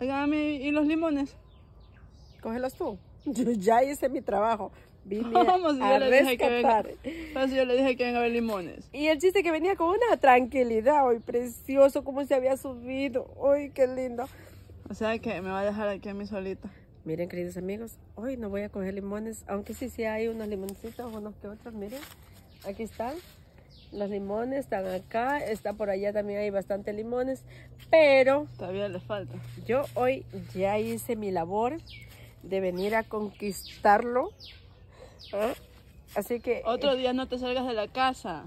¿y los limones? Cógelos tú. Yo ya hice mi trabajo. Vine a pues yo le dije que vengan a ver limones. Y el chiste que venía con una tranquilidad hoy, precioso, cómo se había subido. Uy, qué lindo. O sea que me va a dejar aquí a mí solita. Miren, queridos amigos, hoy no voy a coger limones, aunque sí, sí hay unos limoncitos, unos que otros, miren. Aquí están. Los limones están acá, está por allá también hay bastante limones, pero todavía le falta. Yo hoy ya hice mi labor de venir a conquistarlo. ¿eh? Así que otro eh, día no te salgas de la casa.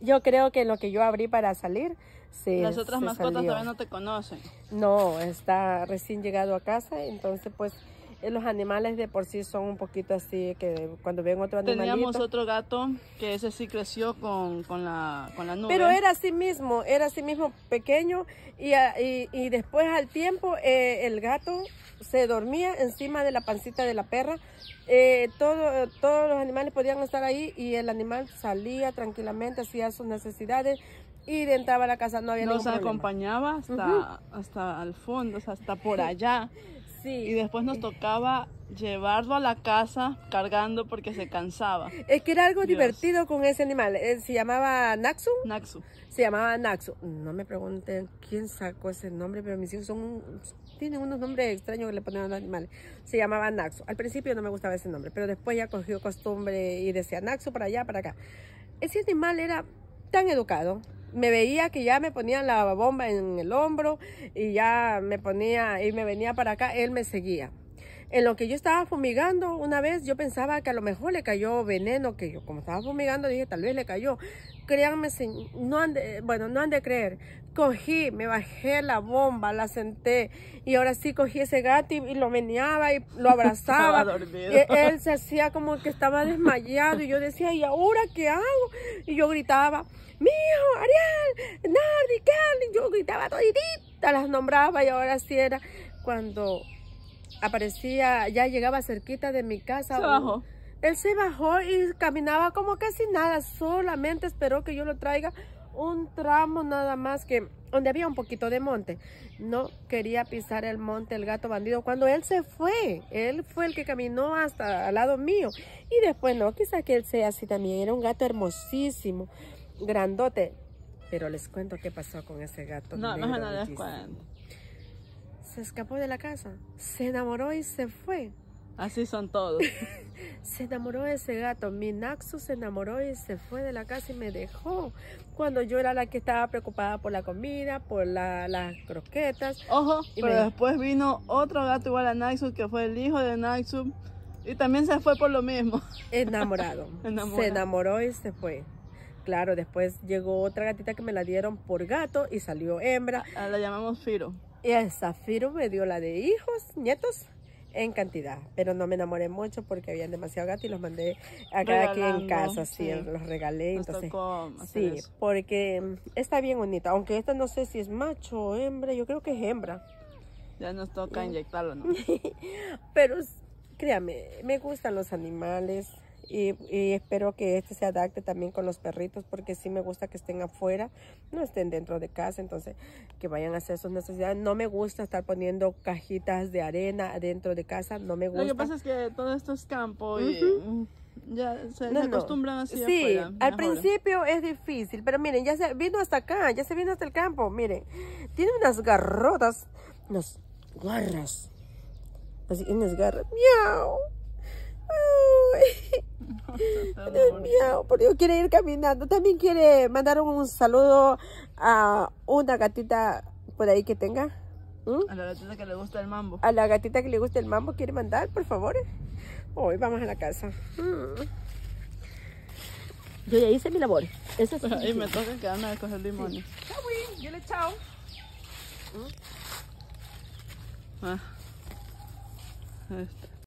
Yo creo que lo que yo abrí para salir se, Las otras mascotas todavía no te conocen. No, está recién llegado a casa, entonces pues eh, los animales de por sí son un poquito así que cuando ven otro animalito. Teníamos otro gato que ese sí creció con, con, la, con nube. Pero era así mismo, era así mismo pequeño y, y, después al tiempo eh, el gato se dormía encima de la pancita de la perra. Eh, todo, todos los animales podían estar ahí y el animal salía tranquilamente, hacía sus necesidades, y entraba a la casa no había Nos acompañaba hasta, hasta al fondo, hasta por allá. Y después nos tocaba llevarlo a la casa cargando porque se cansaba. Es que era algo divertido con ese animal. Eh, se llamaba Naxu. Naxu. Se llamaba Naxu. No me pregunten quién sacó ese nombre, pero mis hijos son tienen unos nombres extraños que le ponen a los animales. Se llamaba Naxu. Al principio no me gustaba ese nombre, pero después ya cogió costumbre y decía Naxu para allá, para acá. Ese animal era tan educado, me veía que ya me ponían la bomba en el hombro y ya me ponía y me venía para acá, él me seguía. En lo que yo estaba fumigando una vez, yo pensaba que a lo mejor le cayó veneno, que yo como estaba fumigando dije, tal vez le cayó. Créanme, no han bueno, no han de creer. Cogí, me bajé la bomba, la senté y ahora sí cogí ese gato y, lo meneaba y lo abrazaba. E, él se hacía como que estaba desmayado y yo decía, ¿y ahora qué hago? Y yo gritaba, mijo, Ariel, Nardi, Kelly. Yo gritaba toditita, las nombraba y ahora sí era cuando aparecía, ya llegaba cerquita de mi casa. Se bajó. Él se bajó y caminaba como casi nada, solamente esperó que yo lo traiga un tramo nada más que donde había un poquito de monte. No quería pisar el monte el gato bandido cuando él se fue. Él fue el que caminó hasta al lado mío. Y después no, quizá que él sea así también. Era un gato hermosísimo, grandote. Pero les cuento qué pasó con ese gato. No, no, no les cuento se escapó de la casa, se enamoró y se fue. Así son todos. se enamoró de ese gato. Mi Naxo se enamoró y se fue de la casa y me dejó. Cuando yo era la que estaba preocupada por la comida, por las croquetas. Ojo, pero después vino otro gato igual a Naxo, que fue el hijo de Naxo. Y también se fue por lo mismo. Enamorado. Se enamoró y se fue. Claro, después llegó otra gatita que me la dieron por gato y salió hembra. La llamamos Firo. Y el Zafiro me dio la de hijos, nietos, en cantidad. Pero no me enamoré mucho porque habían demasiado gato y los mandé a cada quien en casa. Sí, los regalé. entonces, sí, porque mm, está bien bonita. Aunque esta no sé si es macho o hembra. Yo creo que es hembra. Ya nos toca mm. inyectarlo, ¿no? Pero créame, me gustan los animales y, espero que este se adapte también con los perritos porque sí me gusta que estén afuera, no estén dentro de casa, entonces que vayan a hacer sus necesidades. No me gusta estar poniendo cajitas de arena dentro de casa, no me gusta. Lo que pasa es que todo esto es campo y... Mm, ya se, acostumbran así. Sí, al principio es difícil, pero miren, ya se vino hasta acá, ya se vino hasta el campo, miren. Tiene unas garrotas, unas garras. Así, unas garras. ¡Miau! ¡Miau! Dios mío, por Dios, quiere ir caminando. También quiere mandar un saludo a una gatita por ahí que tenga. A la gatita que le gusta el mambo. A la gatita que le gusta el mambo quiere mandar, por favor. Hoy vamos a la casa. Mm. Yo ya hice mi labor. Eso es y me toca quedarme a coger limones. Chau, güey. Dile chao. ¿Mm? Ah. Este.